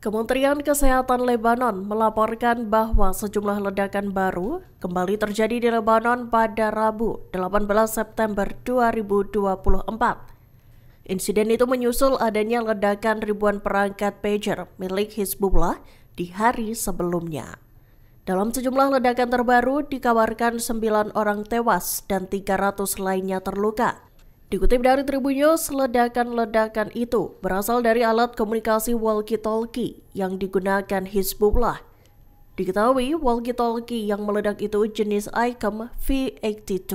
Kementerian Kesehatan Lebanon melaporkan bahwa sejumlah ledakan baru kembali terjadi di Lebanon pada Rabu, 18 September 2024. Insiden itu menyusul adanya ledakan ribuan perangkat pager milik Hizbullah di hari sebelumnya. Dalam sejumlah ledakan terbaru, dikabarkan 9 orang tewas dan 300 lainnya terluka. Dikutip dari Tribunyo, ledakan-ledakan itu berasal dari alat komunikasi walkie-talkie yang digunakan Hizbullah. Diketahui walkie-talkie yang meledak itu jenis ICOM V82.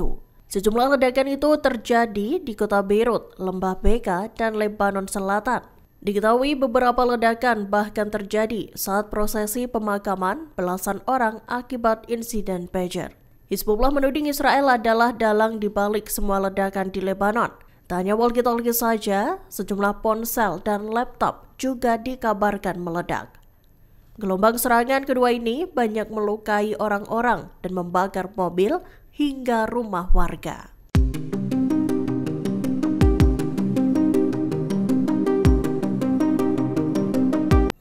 Sejumlah ledakan itu terjadi di kota Beirut, Lembah Beka, dan Lebanon Selatan. Diketahui beberapa ledakan bahkan terjadi saat prosesi pemakaman belasan orang akibat insiden pager. Hizbullah menuding Israel adalah dalang dibalik semua ledakan di Lebanon. Tanya walkie-talkie saja, sejumlah ponsel dan laptop juga dikabarkan meledak. Gelombang serangan kedua ini banyak melukai orang-orang dan membakar mobil hingga rumah warga.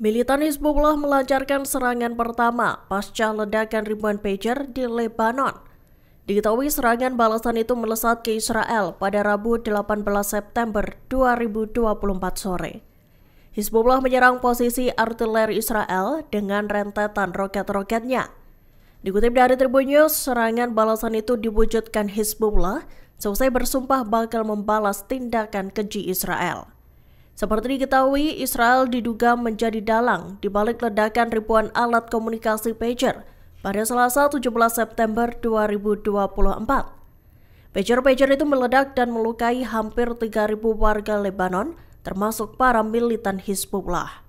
Militan Hizbullah melancarkan serangan pertama pasca ledakan ribuan pager di Lebanon. Diketahui serangan balasan itu melesat ke Israel pada Rabu 18 September 2024 sore. Hizbullah menyerang posisi artileri Israel dengan rentetan roket-roketnya. Dikutip dari Tribun News, serangan balasan itu diwujudkan Hizbullah selesai bersumpah bakal membalas tindakan keji Israel. Seperti diketahui, Israel diduga menjadi dalang di balik ledakan ribuan alat komunikasi pager pada Selasa 17 September 2024. Pager-pager itu meledak dan melukai hampir 3.000 warga Lebanon, termasuk para militan Hizbullah.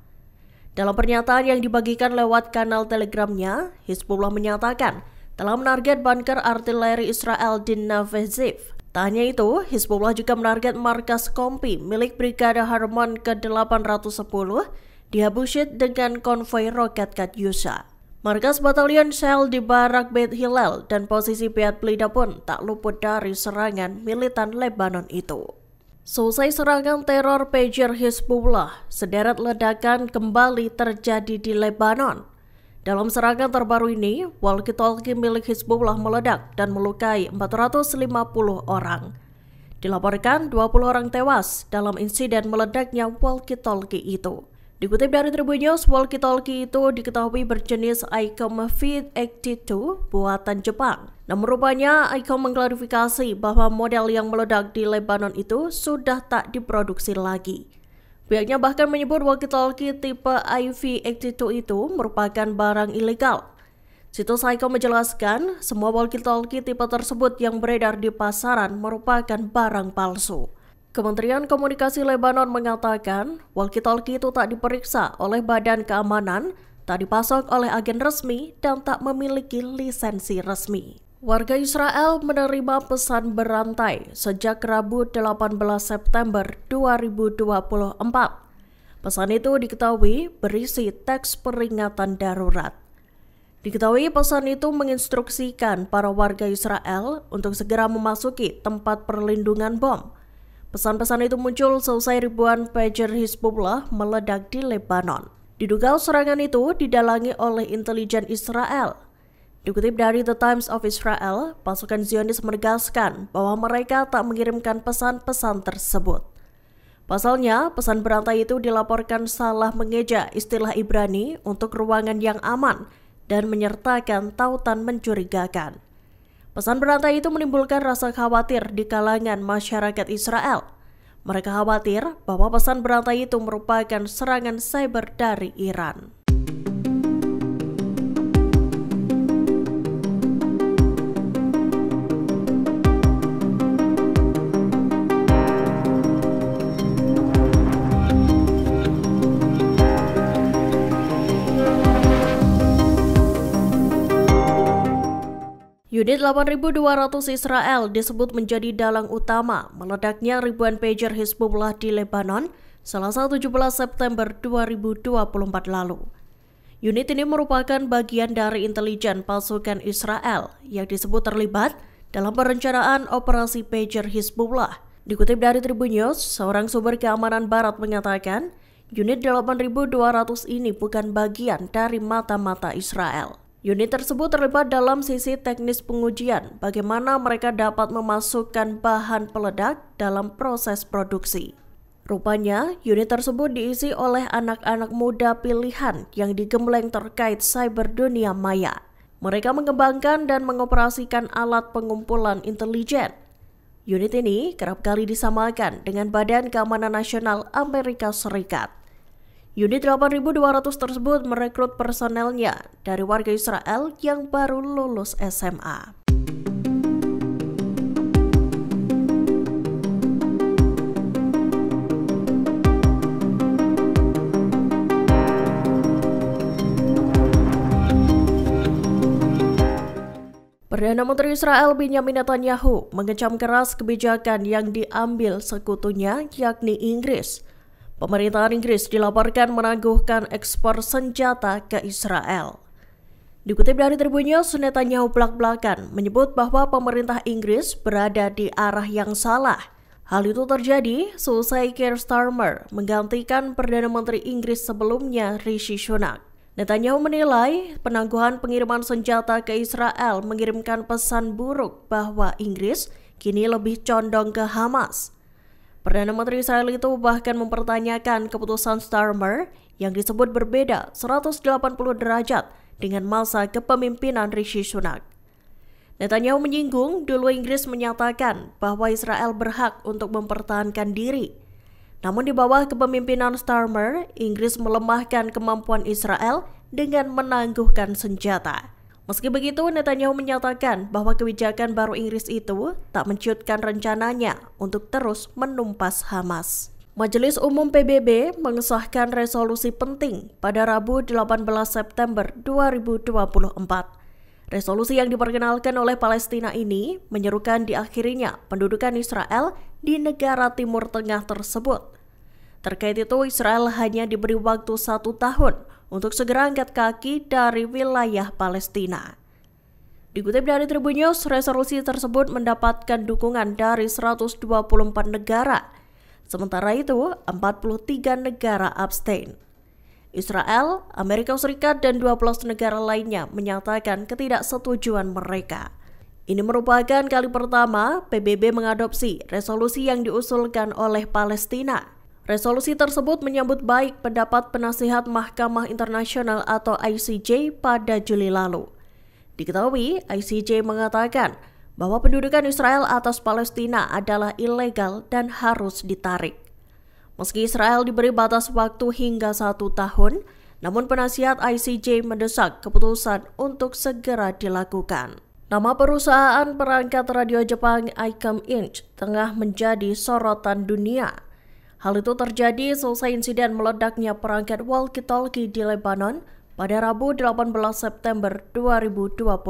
Dalam pernyataan yang dibagikan lewat kanal telegramnya, Hizbullah menyatakan telah menarget bunker artileri Israel di Navazif, Tak hanya itu, Hizbullah juga menarget markas Kompi milik Brigade Harmon ke-810 di Habushit dengan konvoi roket Katyusha. Markas batalion Shell di barak Beit Hillel dan posisi Beit Blida pun tak luput dari serangan militan Lebanon itu. Selesai serangan teror pager Hizbullah, sederet ledakan kembali terjadi di Lebanon dalam serangan terbaru ini, walkie-talkie milik Hizbullah meledak dan melukai 450 orang. Dilaporkan 20 orang tewas dalam insiden meledaknya walkie-talkie itu. Dikutip dari Tribun News, walkie-talkie itu diketahui berjenis Icom V82 buatan Jepang. Namun rupanya Icom mengklarifikasi bahwa model yang meledak di Lebanon itu sudah tak diproduksi lagi. Pihaknya bahkan menyebut walkie-talkie tipe IV82 itu merupakan barang ilegal. Situs Saiko menjelaskan, semua walkie-talkie tipe tersebut yang beredar di pasaran merupakan barang palsu. Kementerian Komunikasi Lebanon mengatakan, walkie-talkie itu tak diperiksa oleh Badan Keamanan, tak dipasok oleh agen resmi, dan tak memiliki lisensi resmi. Warga Israel menerima pesan berantai sejak Rabu 18 September 2024. Pesan itu diketahui berisi teks peringatan darurat. Diketahui pesan itu menginstruksikan para warga Israel untuk segera memasuki tempat perlindungan bom. Pesan-pesan itu muncul selesai ribuan pager Hizbullah meledak di Lebanon. Diduga serangan itu didalangi oleh intelijen Israel Dikutip dari The Times of Israel, pasukan Zionis menegaskan bahwa mereka tak mengirimkan pesan-pesan tersebut. Pasalnya, pesan berantai itu dilaporkan salah mengeja istilah Ibrani untuk ruangan yang aman dan menyertakan tautan mencurigakan. Pesan berantai itu menimbulkan rasa khawatir di kalangan masyarakat Israel. Mereka khawatir bahwa pesan berantai itu merupakan serangan cyber dari Iran. Unit 8.200 Israel disebut menjadi dalang utama meledaknya ribuan pager Hizbullah di Lebanon selasa 17 September 2024 lalu. Unit ini merupakan bagian dari intelijen pasukan Israel yang disebut terlibat dalam perencanaan operasi pager Hizbullah. Dikutip dari Tribun News, seorang sumber keamanan barat mengatakan, unit 8.200 ini bukan bagian dari mata-mata Israel. Unit tersebut terlibat dalam sisi teknis pengujian bagaimana mereka dapat memasukkan bahan peledak dalam proses produksi. Rupanya, unit tersebut diisi oleh anak-anak muda pilihan yang digembleng terkait cyber dunia maya. Mereka mengembangkan dan mengoperasikan alat pengumpulan intelijen. Unit ini kerap kali disamakan dengan Badan Keamanan Nasional Amerika Serikat. Unit 8.200 tersebut merekrut personelnya dari warga Israel yang baru lulus SMA. Perdana Menteri Israel Benjamin Netanyahu mengecam keras kebijakan yang diambil sekutunya yakni Inggris – Pemerintahan Inggris dilaporkan menangguhkan ekspor senjata ke Israel. Dikutip dari tribunnya, Netanyahu belak-belakan menyebut bahwa pemerintah Inggris berada di arah yang salah. Hal itu terjadi selesai Keir Starmer menggantikan Perdana Menteri Inggris sebelumnya Rishi Sunak. Netanyahu menilai penangguhan pengiriman senjata ke Israel mengirimkan pesan buruk bahwa Inggris kini lebih condong ke Hamas. Perdana Menteri Israel itu bahkan mempertanyakan keputusan Starmer yang disebut berbeda 180 derajat dengan masa kepemimpinan Rishi Sunak. Netanyahu menyinggung dulu Inggris menyatakan bahwa Israel berhak untuk mempertahankan diri. Namun di bawah kepemimpinan Starmer, Inggris melemahkan kemampuan Israel dengan menangguhkan senjata. Meski begitu, Netanyahu menyatakan bahwa kebijakan baru Inggris itu tak menciutkan rencananya untuk terus menumpas Hamas. Majelis Umum PBB mengesahkan resolusi penting pada Rabu 18 September 2024. Resolusi yang diperkenalkan oleh Palestina ini menyerukan diakhirinya pendudukan Israel di negara Timur Tengah tersebut. Terkait itu, Israel hanya diberi waktu satu tahun untuk segera angkat kaki dari wilayah Palestina. Dikutip dari Tribun News, resolusi tersebut mendapatkan dukungan dari 124 negara. Sementara itu, 43 negara abstain. Israel, Amerika Serikat, dan 12 negara lainnya menyatakan ketidaksetujuan mereka. Ini merupakan kali pertama PBB mengadopsi resolusi yang diusulkan oleh Palestina. Resolusi tersebut menyambut baik pendapat penasihat Mahkamah Internasional atau ICJ pada Juli lalu. Diketahui, ICJ mengatakan bahwa pendudukan Israel atas Palestina adalah ilegal dan harus ditarik. Meski Israel diberi batas waktu hingga satu tahun, namun penasihat ICJ mendesak keputusan untuk segera dilakukan. Nama perusahaan perangkat radio Jepang Icom Inc. tengah menjadi sorotan dunia Hal itu terjadi selesai insiden meledaknya perangkat walkie-talkie di Lebanon pada Rabu 18 September 2024.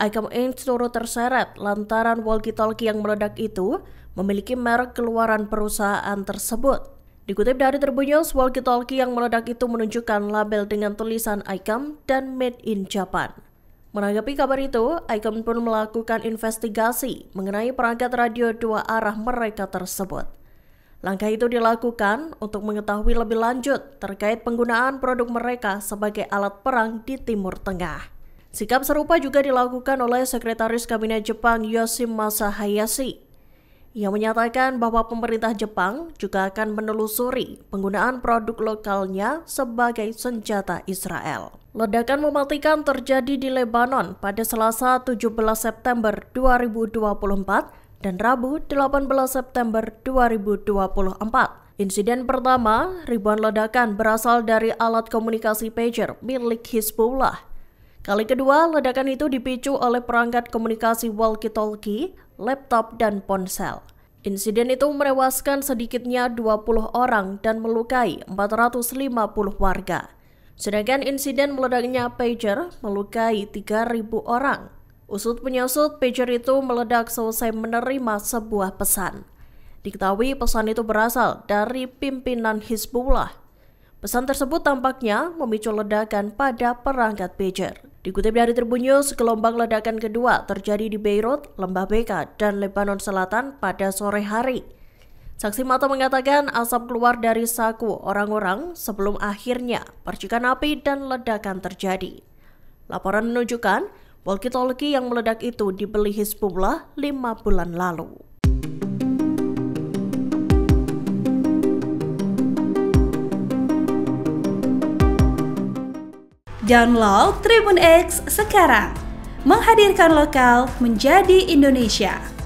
Icom Inc. turut terseret lantaran walkie-talkie yang meledak itu memiliki merek keluaran perusahaan tersebut. Dikutip dari Tribun walkie-talkie yang meledak itu menunjukkan label dengan tulisan ICOM dan Made in Japan. Menanggapi kabar itu, ICOM pun melakukan investigasi mengenai perangkat radio dua arah mereka tersebut. Langkah itu dilakukan untuk mengetahui lebih lanjut terkait penggunaan produk mereka sebagai alat perang di Timur Tengah. Sikap serupa juga dilakukan oleh Sekretaris Kabinet Jepang Yoshimasa Hayashi. Ia menyatakan bahwa pemerintah Jepang juga akan menelusuri penggunaan produk lokalnya sebagai senjata Israel. Ledakan mematikan terjadi di Lebanon pada Selasa 17 September 2024 dan Rabu 18 September 2024. Insiden pertama, ribuan ledakan berasal dari alat komunikasi pager milik Hizbullah. Kali kedua, ledakan itu dipicu oleh perangkat komunikasi walkie-talkie, laptop, dan ponsel. Insiden itu merewaskan sedikitnya 20 orang dan melukai 450 warga. Sedangkan insiden meledaknya pager melukai 3.000 orang. Usut penyusut, pager itu meledak selesai menerima sebuah pesan. Diketahui pesan itu berasal dari pimpinan Hizbullah. Pesan tersebut tampaknya memicu ledakan pada perangkat pager. Dikutip dari Tribun News, gelombang ledakan kedua terjadi di Beirut, Lembah Beka, dan Lebanon Selatan pada sore hari. Saksi mata mengatakan asap keluar dari saku orang-orang sebelum akhirnya percikan api dan ledakan terjadi. Laporan menunjukkan Walkie-talkie yang meledak itu dibeli Hizbullah lima bulan lalu. Download Tribun X sekarang, menghadirkan lokal menjadi Indonesia.